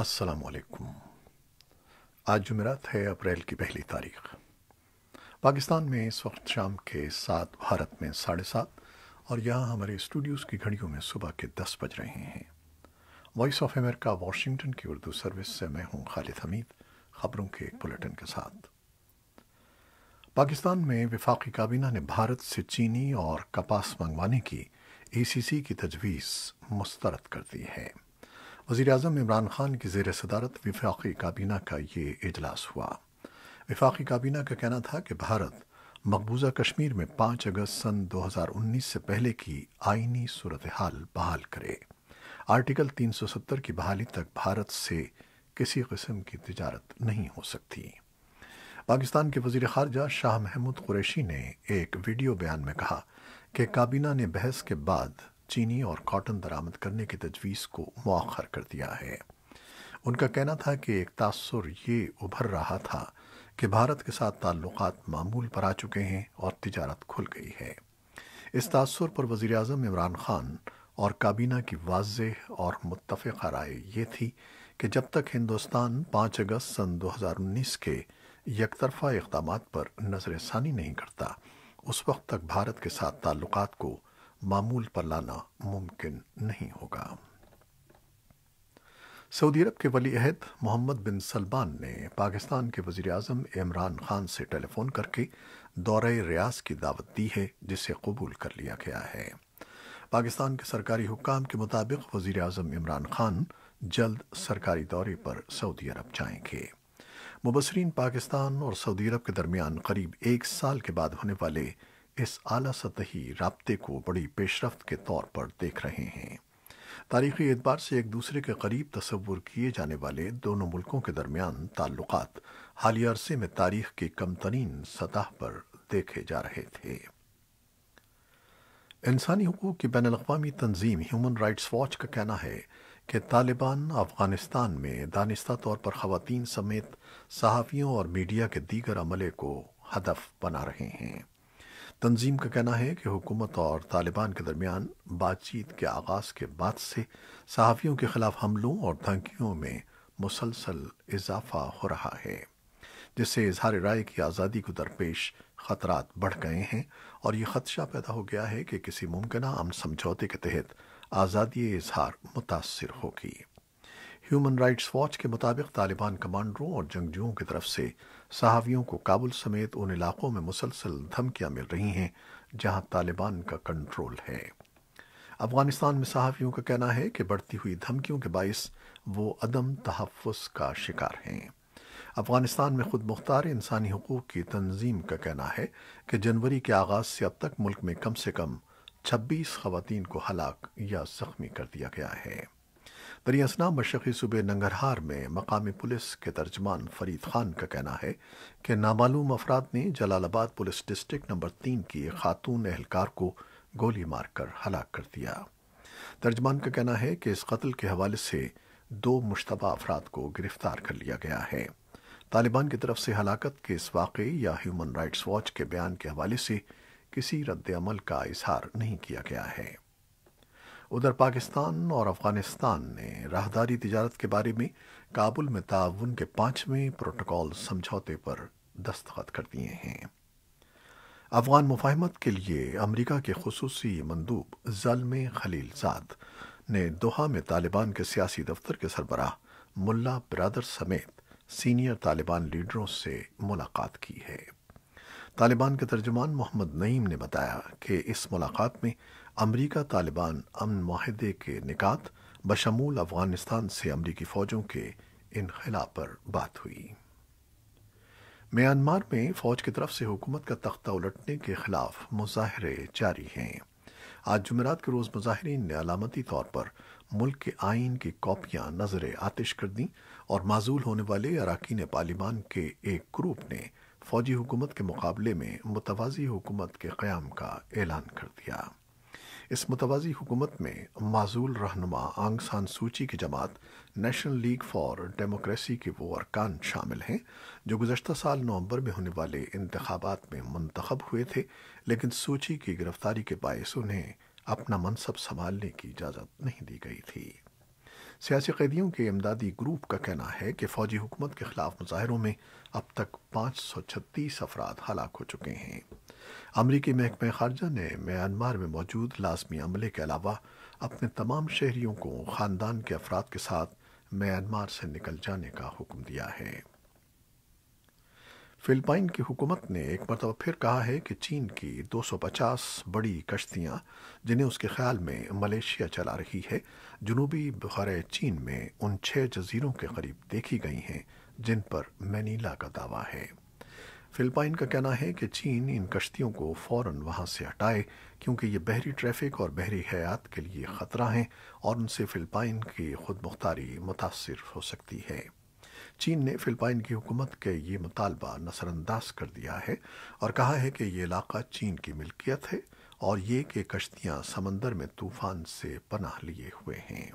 السلام علیکم آج جمعرات ہے اپریل کی پہلی تاریخ پاکستان میں اس وقت شام کے سات بھارت میں ساڑھے سات اور یہاں ہمارے اسٹوڈیوز کی گھڑیوں میں صبح کے دس بج رہے ہیں وائس آف امریکہ واشنگٹن کی اردو سروس سے میں ہوں خالد حمید خبروں کے ساتھ پاکستان میں وفاقی کابینہ نے بھارت سے چینی اور کپاس منگوانے کی اے سی سی کی تجویز مسترد کر دی ہے وزیر اعظم عمران خان کی زیر صدارت وفاقی کابینہ کا یہ اجلاس ہوا وفاقی کابینہ کا کہنا تھا کہ بھارت مقبوضہ کشمیر میں پانچ اگست سن دو ہزار انیس سے پہلے کی آئینی صورتحال بحال کرے آرٹیکل تین سو ستر کی بحالی تک بھارت سے کسی قسم کی تجارت نہیں ہو سکتی پاکستان کے وزیر خارجہ شاہ محمود قریشی نے ایک ویڈیو بیان میں کہا کہ کابینہ نے بحث کے بعد چینی اور کاٹن درآمد کرنے کی تجویز کو مؤخر کر دیا ہے ان کا کہنا تھا کہ ایک تاثر یہ ابھر رہا تھا کہ بھارت کے ساتھ تعلقات معمول پر آ چکے ہیں اور تجارت کھل گئی ہے اس تاثر پر وزیر اعظم عمران خان اور کابینہ کی واضح اور متفقہ رائے یہ تھی کہ جب تک ہندوستان پانچ اگست سن دو ہزار انیس کے یکطرفہ اقدامات پر نظر ثانی نہیں کرتا اس وقت تک بھارت کے ساتھ تعلقات کو معمول پر لانا ممکن نہیں ہوگا سعودی عرب کے ولی عہد محمد بن سلمان نے پاکستان کے وزیر اعظم عمران خان سے ٹیلی فون کر کے دورہ ریاض کی دعوت دی ہے جسے قبول کر لیا گیا ہے پاکستان کے سرکاری حکام کے مطابق وزیر اعظم عمران خان جلد سرکاری دورے پر سعودی عرب جائیں گے مبصرین پاکستان اور سعودی عرب کے درمیان قریب ایک سال کے بعد ہونے والے اس اعلیٰ سطحی رابطے کو بڑی پیش رفت کے طور پر دیکھ رہے ہیں تاریخی اعتبار سے ایک دوسرے کے قریب تصور کیے جانے والے دونوں ملکوں کے درمیان تعلقات حالیہ عرصے میں تاریخ کی کم ترین سطح پر دیکھے جا رہے تھے انسانی حقوق کی بین الاقوامی تنظیم ہیومن رائٹس واچ کا کہنا ہے کہ طالبان افغانستان میں دانستہ طور پر خواتین سمیت صحافیوں اور میڈیا کے دیگر عملے کو ہدف بنا رہے ہیں تنظیم کا کہنا ہے کہ حکومت اور طالبان کے درمیان بات چیت کے آغاز کے بعد سے صحافیوں کے خلاف حملوں اور دھمکیوں میں مسلسل اضافہ ہو رہا ہے جس سے اظہار رائے کی آزادی کو درپیش خطرات بڑھ گئے ہیں اور یہ خدشہ پیدا ہو گیا ہے کہ کسی ممکنہ امن سمجھوتے کے تحت آزادی اظہار متاثر ہوگی ہیومن رائٹس واچ کے مطابق طالبان کمانڈروں اور جنگجوؤں کی طرف سے صحافیوں کو کابل سمیت ان علاقوں میں مسلسل دھمکیاں مل رہی ہیں جہاں طالبان کا کنٹرول ہے افغانستان میں صحافیوں کا کہنا ہے کہ بڑھتی ہوئی دھمکیوں کے باعث وہ عدم تحفظ کا شکار ہیں افغانستان میں خود مختار انسانی حقوق کی تنظیم کا کہنا ہے کہ جنوری کے آغاز سے اب تک ملک میں کم سے کم چھبیس خواتین کو ہلاک یا زخمی کر دیا گیا ہے دریاسنا مشرقی صوبے ننگرہار میں مقامی پولیس کے ترجمان فرید خان کا کہنا ہے کہ نامعلوم افراد نے جلال آباد پولیس ڈسٹرکٹ نمبر تین کی ایک خاتون اہلکار کو گولی مار کر ہلاک کر دیا ترجمان کا کہنا ہے کہ اس قتل کے حوالے سے دو مشتبہ افراد کو گرفتار کر لیا گیا ہے طالبان کی طرف سے ہلاکت کے اس واقعے یا ہیومن رائٹس واچ کے بیان کے حوالے سے کسی رد عمل کا اظہار نہیں کیا گیا ہے ادھر پاکستان اور افغانستان نے راہداری تجارت کے بارے میں کابل میں تعاون کے پانچویں پروٹوکال دستخط کر دیے ہیں افغان مفاہمت کے لیے امریکہ کے خصوصی مندوب ظلم خلیل زاد نے دوحہ میں طالبان کے سیاسی دفتر کے سربراہ ملا برادر سمیت سینئر طالبان لیڈروں سے ملاقات کی ہے طالبان کے ترجمان محمد نعیم نے بتایا کہ اس ملاقات میں امریکہ طالبان امن معاہدے کے نکات بشمول افغانستان سے امریکی فوجوں کے انخلا پر بات ہوئی میانمار میں فوج کی طرف سے حکومت کا تختہ الٹنے کے خلاف مظاہرے جاری ہیں آج جمعرات کے روز مظاہرین نے علامتی طور پر ملک کے آئین کی کاپیاں نظر آتش کر دیں اور معزول ہونے والے اراکین پارلیمان کے ایک گروپ نے فوجی حکومت کے مقابلے میں متوازی حکومت کے قیام کا اعلان کر دیا اس متوازی حکومت میں معزول رہنما آنگ سان سوچی کی جماعت نیشنل لیگ فار ڈیموکریسی کے وہ ارکان شامل ہیں جو گزشتہ سال نومبر میں ہونے والے انتخابات میں منتخب ہوئے تھے لیکن سوچی کی گرفتاری کے باعث انہیں اپنا منصب سنبھالنے کی اجازت نہیں دی گئی تھی سیاسی قیدیوں کے امدادی گروپ کا کہنا ہے کہ فوجی حکومت کے خلاف مظاہروں میں اب تک پانچ سو چھتیس افراد ہلاک ہو چکے ہیں امریکی محکمہ خارجہ نے میانمار میں موجود لازمی عملے کے علاوہ اپنے تمام شہریوں کو خاندان کے افراد کے ساتھ میانمار سے نکل جانے کا حکم دیا ہے فلپائن کی حکومت نے ایک مرتبہ پھر کہا ہے کہ چین کی دو سو پچاس بڑی کشتیاں جنہیں اس کے خیال میں ملیشیا چلا رہی ہے جنوبی بخار چین میں ان چھ جزیروں کے قریب دیکھی گئی ہیں جن پر مینیلا کا دعویٰ ہے فلپائن کا کہنا ہے کہ چین ان کشتیوں کو فوراً وہاں سے ہٹائے کیونکہ یہ بحری ٹریفک اور بحری حیات کے لیے خطرہ ہیں اور ان سے فلپائن کی خود مختاری متاثر ہو سکتی ہے چین نے فلپائن کی حکومت کے یہ مطالبہ نثر انداز کر دیا ہے اور کہا ہے کہ یہ علاقہ چین کی ملکیت ہے اور یہ کہ کشتیاں سمندر میں طوفان سے پناہ لیے ہوئے ہیں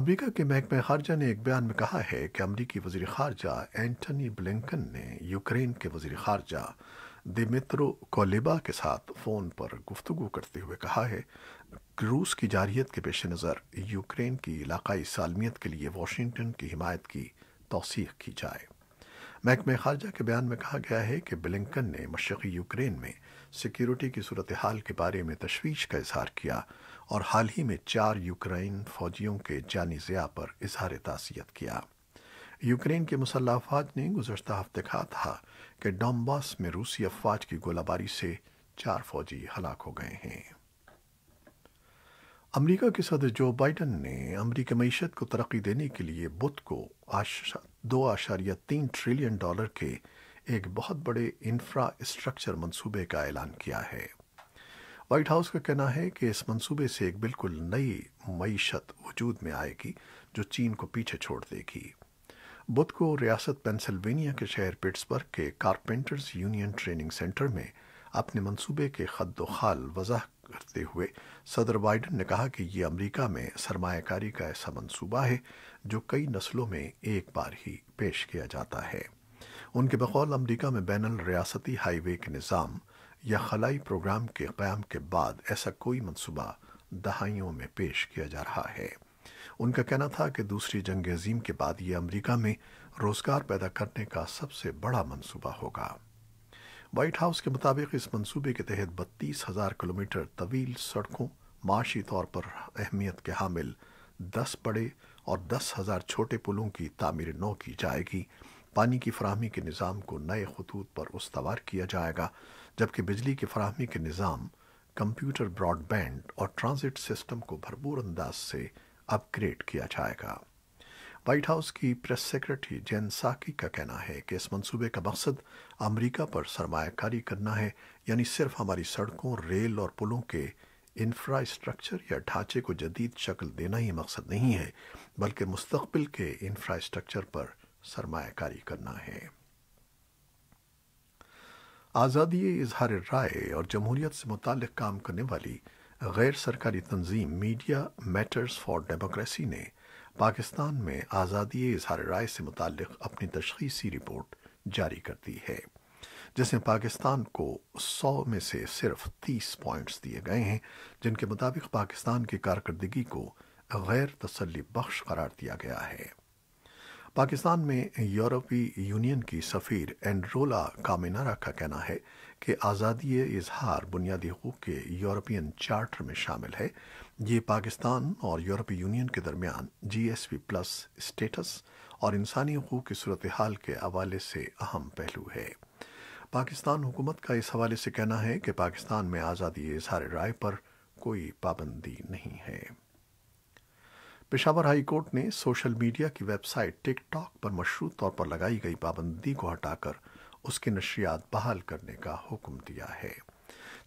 امریکہ کے محکمہ خارجہ نے ایک بیان میں کہا ہے کہ امریکی وزیر خارجہ اینٹنی بلنکن نے یوکرین کے وزیر خارجہ دیمیترو کولیبا کے ساتھ فون پر گفتگو کرتے ہوئے کہا ہے روس کی جاریت کے پیش نظر یوکرین کی علاقائی سالمیت کے لیے واشنگٹن کی حمایت کی توثیق کی جائے محکمہ خارجہ کے بیان میں کہا گیا ہے کہ بلنکن نے مشرقی یوکرین میں سیکیورٹی کی صورتحال کے بارے میں تشویش کا اظہار کیا اور حال ہی میں چار یوکرین فوجیوں کے جانی ضیاء پر اظہار تاثیت کیا یوکرین کے مسلح افواج نے گزشتہ ہفتے کہا تھا کہ ڈومباس میں روسی افواج کی گولہ باری سے چار فوجی ہلاک ہو گئے ہیں امریکہ کے صدر جو بائیڈن نے امریکی معیشت کو ترقی دینے کے لیے بدھ کو دو آشاریہ تین ٹریلین ڈالر کے ایک بہت بڑے انفراسٹرکچر منصوبے کا اعلان کیا ہے وائٹ ہاؤس کا کہنا ہے کہ اس منصوبے سے ایک بالکل نئی معیشت وجود میں آئے گی جو چین کو پیچھے چھوڑ دے گی بدھ کو ریاست پینسلوینیا کے شہر پٹسبرگ کے کارپینٹرز یونین ٹریننگ سینٹر میں اپنے منصوبے کے خد و خال وضاح کرتے ہوئے صدر بائیڈن نے کہا کہ یہ امریکہ میں سرمایہ کاری کا ایسا منصوبہ ہے جو کئی نسلوں میں ایک بار ہی پیش کیا جاتا ہے ان کے بقول امریکہ میں بین الریاستی ہائی وے کے نظام یا خلائی پروگرام کے قیام کے بعد ایسا کوئی منصوبہ دہائیوں میں پیش کیا جا رہا ہے ان کا کہنا تھا کہ دوسری جنگ عظیم کے بعد یہ امریکہ میں روزگار پیدا کرنے کا سب سے بڑا منصوبہ ہوگا وائٹ ہاؤس کے مطابق اس منصوبے کے تحت بتیس ہزار کلومیٹر طویل سڑکوں معاشی طور پر اہمیت کے حامل دس بڑے اور دس ہزار چھوٹے پلوں کی تعمیر نو کی جائے گی پانی کی فراہمی کے نظام کو نئے خطوط پر استوار کیا جائے گا جبکہ بجلی کی فراہمی کے نظام کمپیوٹر براڈ بینڈ اور ٹرانزٹ سسٹم کو بھرپور انداز سے اپ گریڈ کیا جائے گا وائٹ ہاؤس کی پریس سیکرٹری جین ساکی کا کہنا ہے کہ اس منصوبے کا مقصد امریکہ پر سرمایہ کاری کرنا ہے یعنی صرف ہماری سڑکوں ریل اور پلوں کے انفراسٹرکچر یا ڈھانچے کو جدید شکل دینا ہی مقصد نہیں ہے بلکہ مستقبل کے انفراسٹرکچر پر سرمایہ کاری کرنا ہے آزادی اظہار رائے اور جمہوریت سے متعلق کام کرنے والی غیر سرکاری تنظیم میڈیا میٹرز فار ڈیموکریسی نے پاکستان میں آزادی اظہار رائے سے متعلق اپنی تشخیصی رپورٹ جاری کر دی ہے جس میں پاکستان کو سو میں سے صرف تیس پوائنٹس دیے گئے ہیں جن کے مطابق پاکستان کی کارکردگی کو غیر تسلی بخش قرار دیا گیا ہے پاکستان میں یورپی یونین کی سفیر اینڈرولا کامینارا کا کہنا ہے کہ آزادی اظہار بنیادی حقوق کے یورپین چارٹر میں شامل ہے یہ پاکستان اور یورپی یونین کے درمیان G S P plus status اور انسانی حقوق کی صورتحال کے حوالے سے اہم پہلو ہے پاکستان حکومت کا اس حوالے سے کہنا ہے کہ پاکستان میں آزادی اظہار رائے پر کوئی پابندی نہیں ہے پشاور ہائی کورٹ نے سوشل میڈیا کی ویب سائٹ ٹک ٹاک پر مشروط طور پر لگائی گئی پابندی کو ہٹا کر اس کی نشریات بحال کرنے کا حکم دیا ہے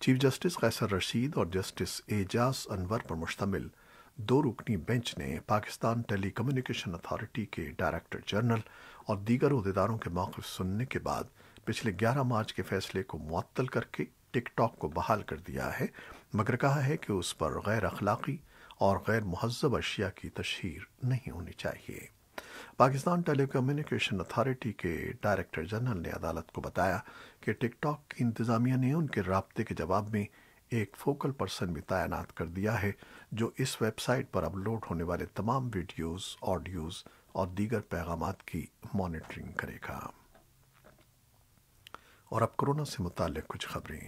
چیف جسٹس قیصر رشید اور جسٹس اعجاز انور پر مشتمل دو رکنی بینچ نے پاکستان ٹیلی کمیونیکیشن اتھارٹی کے ڈائریکٹر جنرل اور دیگر عہدیداروں کے موقف سننے کے بعد پچھلے گیارہ مارچ کے فیصلے کو معطل کر کے ٹک ٹاک کو بحال کر دیا ہے مگر کہا ہے کہ اس پر غیر اخلاقی اور غیر مہذب اشیاء کی تشہیر نہیں ہونی چاہیے پاکستان ٹیلی کمیونیکیشن اتھارٹی کے ڈائریکٹر جنرل نے عدالت کو بتایا کہ ٹک ٹاک کی انتظامیہ نے ان کے رابطے کے جواب میں ایک فوکل پرسن بھی تعینات کر دیا ہے جو اس ویب سائٹ پر اپلوڈ ہونے والے تمام ویڈیوز آڈیوز اور دیگر پیغامات کی مانیٹرنگ کرے گا اور اب کرونا سے متعلق کچھ خبریں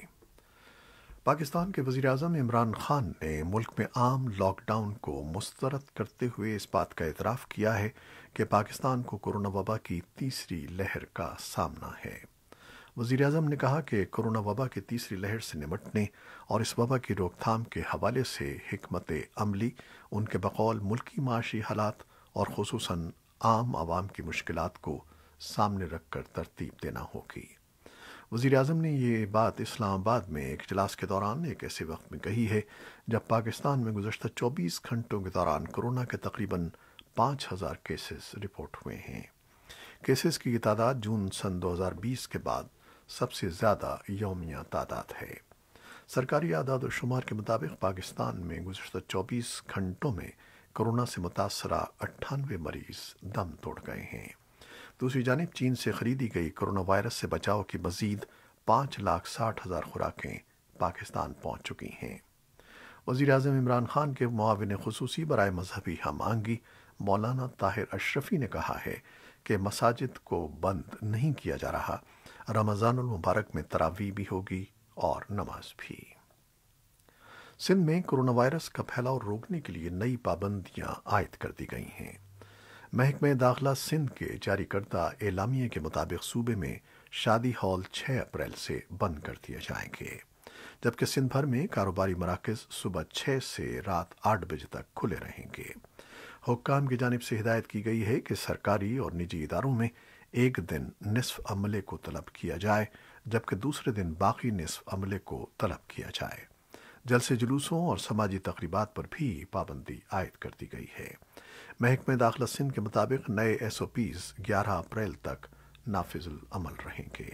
پاکستان کے وزیر اعظم عمران خان نے ملک میں عام لاک ڈاؤن کو مسترد کرتے ہوئے اس بات کا اعتراف کیا ہے کہ پاکستان کو کرونا وبا کی تیسری لہر کا سامنا ہے وزیر اعظم نے کہا کہ کرونا وبا کی تیسری لہر سے نمٹنے اور اس وبا کی روک تھام کے حوالے سے حکمت عملی ان کے بقول ملکی معاشی حالات اور خصوصاً عام عوام کی مشکلات کو سامنے رکھ کر ترتیب دینا ہوگی وزیر اعظم نے یہ بات اسلام آباد میں ایک اجلاس کے دوران ایک ایسے وقت میں کہی ہے جب پاکستان میں گزشتہ چوبیس گھنٹوں کے دوران کورونا کے تقریباً پانچ ہزار کیسز رپورٹ ہوئے ہیں کیسز کی یہ تعداد جون سن دو ہزار بیس کے بعد سب سے زیادہ یومیہ تعداد ہے سرکاری اعداد و شمار کے مطابق پاکستان میں گزشتہ چوبیس گھنٹوں میں کورونا سے متاثرہ اٹھانوے مریض دم توڑ گئے ہیں دوسری جانب چین سے خریدی گئی کرونا وائرس سے بچاؤ کی مزید پانچ لاکھ ساٹھ ہزار خوراکیں پاکستان پہنچ چکی ہیں وزیر اعظم عمران خان کے معاون خصوصی برائے مذہبی ہم آنگی مولانا طاہر اشرفی نے کہا ہے کہ مساجد کو بند نہیں کیا جا رہا رمضان المبارک میں تراویح بھی ہوگی اور نماز بھی سندھ میں کرونا وائرس کا پھیلاؤ روکنے کے لیے نئی پابندیاں عائد کر دی گئی ہیں محکمہ داخلہ سندھ کے جاری کردہ اعلامیہ کے مطابق صوبے میں شادی ہال 6 اپریل سے بند کر دیے جائیں گے جبکہ سندھ بھر میں کاروباری مراکز صبح 6 سے رات آٹھ بجے تک کھلے رہیں گے حکام کی جانب سے ہدایت کی گئی ہے کہ سرکاری اور نجی اداروں میں ایک دن نصف عملے کو طلب کیا جائے جبکہ دوسرے دن باقی نصف عملے کو طلب کیا جائے جلسے جلوسوں اور سماجی تقریبات پر بھی پابندی عائد کر دی گئی ہے محکمہ داخلہ سندھ کے مطابق نئے ایس او پیز گیارہ اپریل تک نافذ العمل رہیں گے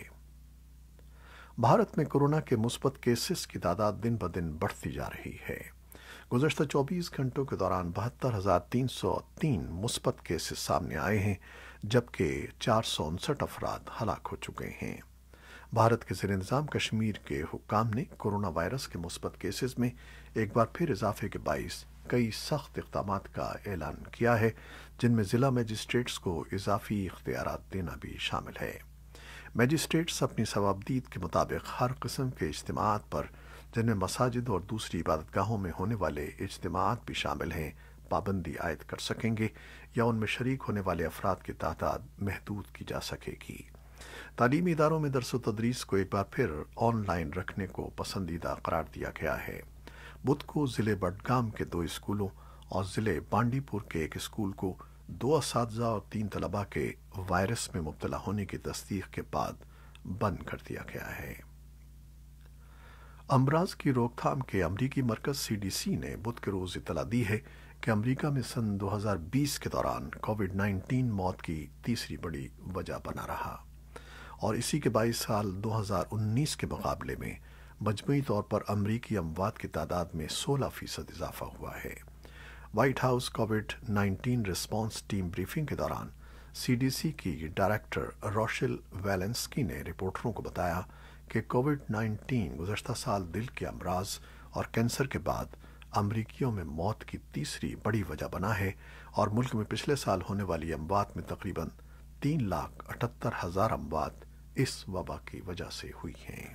بھارت میں کورونا کے مثبت کیسز کی تعداد دن بڑھتی جا رہی ہے گزشتہ چوبیس گھنٹوں کے دوران بہتر ہزار تین سو تین مثبت کیسز سامنے آئے ہیں جبکہ چار سو انسٹھ افراد ہلاک ہو چکے ہیں بھارت کے زیر انتظام کشمیر کے حکام نے کورونا وائرس کے مثبت کیسز میں ایک بار پھر اضافے کے باعث کئی سخت اقدامات کا اعلان کیا ہے جن میں ضلع میجسٹریٹس کو اضافی اختیارات دینا بھی شامل ہے میجسٹریٹس اپنی ثوابدید کے مطابق ہر قسم کے اجتماعات پر جن میں مساجد اور دوسری عبادت گاہوں میں ہونے والے اجتماعات بھی شامل ہیں پابندی عائد کر سکیں گے یا ان میں شریک ہونے والے افراد کی تعداد محدود کی جا سکے گی تعلیمی اداروں میں درس و تدریس کو ایک بار پھر آن لائن رکھنے کو پسندیدہ قرار دیا گیا ہے بدھ کو ضلع بڈگام کے دو اسکولوں اور ضلع بانڈی پور کے ایک اسکول کو دو اساتذہ اور تین طلباء کے وائرس میں مبتلا ہونے کی تصدیق کے بعد بند کر دیا گیا ہے امراض کی روک تھام کے امریکی مرکز سی ڈی سی نے بدھ کے روز اطلاع دی ہے کہ امریکہ میں سن دو ہزار بیس کے دوران کووڈ نائنٹین موت کی تیسری بڑی وجہ بنا رہا اور اسی کے باعث سال دو ہزار انیس کے مقابلے میں مجموعی طور پر امریکی اموات کی تعداد میں سولہ فیصد اضافہ ہوا ہے White House COVID nineteen response team briefing کے دوران سی ڈی سی کی ڈائریکٹر روشل ویلنسکی نے رپورٹروں کو بتایا کہ کووڈ نائنٹین گزشتہ سال دل کے امراض اور کینسر کے بعد امریکیوں میں موت کی تیسری بڑی وجہ بنا ہے اور ملک میں پچھلے سال ہونے والی اموات میں تقریباً تین لاکھ اٹھتر ہزار اموات اس وبا کی وجہ سے ہوئی ہیں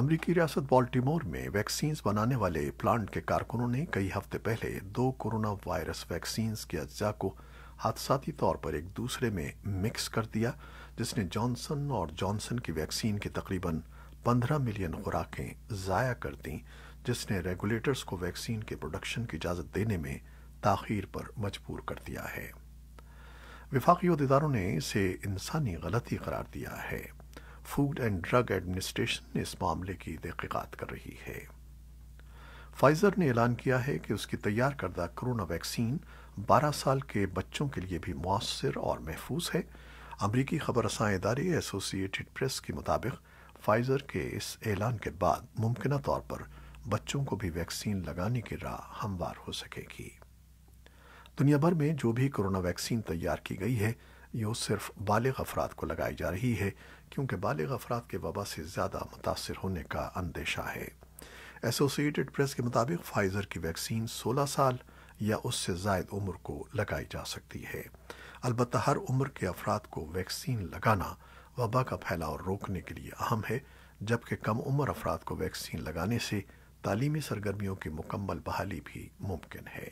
امریکی ریاست بالٹیمور میں ویکسینز بنانے والے پلانٹ کے کارکنوں نے کئی ہفتے پہلے دو کرونا وائرس ویکسینز کے اجزاء کو حادثاتی طور پر ایک دوسرے میں مکس کر دیا جس نے جانسن اور جانسن کی ویکسین کی تقریباً پندرہ ملین خوراکیں ضائع کر دیں جس نے ریگولیٹرز کو ویکسین کے پروڈکشن کی اجازت دینے میں تاخیر پر مجبور کر دیا ہے وفاقی نے اسے انسانی غلطی قرار دیا ہے فوڈ اینڈ ڈرگ ایڈمنسٹریشن اس معاملے کی تحقیقات کر رہی ہے فائزر نے اعلان کیا ہے کہ اس کی تیار کردہ کرونا ویکسین بارہ سال کے بچوں کے لیے بھی مؤثر اور محفوظ ہے امریکی خبر رساں ادارے ایسوسیٹڈ پریس کے مطابق فائزر کے اس اعلان کے بعد ممکنہ طور پر بچوں کو بھی ویکسین لگانے کی راہ ہموار ہو سکے گی دنیا بھر میں جو بھی کرونا ویکسین تیار کی گئی ہے یوں صرف بالغ افراد کو لگائی جا رہی ہے کیونکہ بالغ افراد کے وبا سے زیادہ متاثر ہونے کا اندیشہ ہے ایسوسیٹڈ پریس کے مطابق فائزر کی ویکسین سولہ سال یا اس سے زائد عمر کو لگائی جا سکتی ہے البتہ ہر عمر کے افراد کو ویکسین لگانا وبا کا پھیلاؤ روکنے کے لیے اہم ہے جبکہ کم عمر افراد کو ویکسین لگانے سے تعلیمی سرگرمیوں کی مکمل بحالی بھی ممکن ہے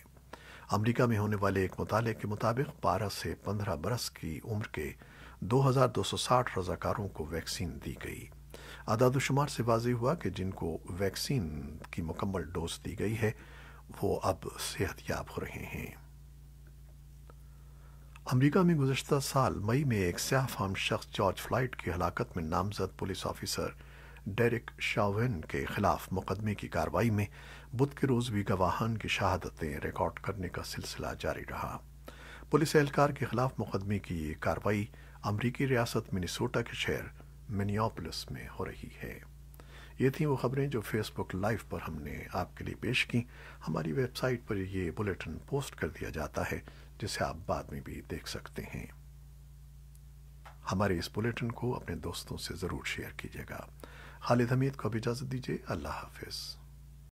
امریکہ میں ہونے والے ایک مطالعے کے مطابق بارہ سے پندرہ برس کی عمر کے دو ہزار دو سو ساٹھ رضاکاروں کو ویکسین دی گئی اداد و شمار سے واضح ہوا کہ جن کو ویکسین کی مکمل ڈوز دی گئی ہے وہ اب صحت یاب ہو رہے ہیں امریکہ میں گزشتہ سال مئی میں ایک سیاہ فام شخص جارج فلائٹ کی ہلاکت میں نامزد پولیس آفیسر ڈیرک شاوین کے خلاف مقدمے کی کارروائی میں بدھ کے روز بھی گواہان کی شہادتیں ریکارڈ کرنے کا سلسلہ جاری رہا پولیس اہلکار کے خلاف مقدمے کی یہ کارروائی امریکی ریاست منیسوٹا کے شہر منیوپلس میں ہو رہی ہے یہ تھیں وہ خبریں جو فیس بک لائف پر ہم نے آپ کے لیے پیش کی ہماری ویب سائٹ پر یہ پوسٹ کر دیا جاتا ہے جسے آپ بعد میں بھی دیکھ سکتے ہیں ہمارے اس کو اپنے دوستوں سے ضرور شیئر کیجیے گا خالد حمید کو بھی اجازت دیجیے اللہ حافظ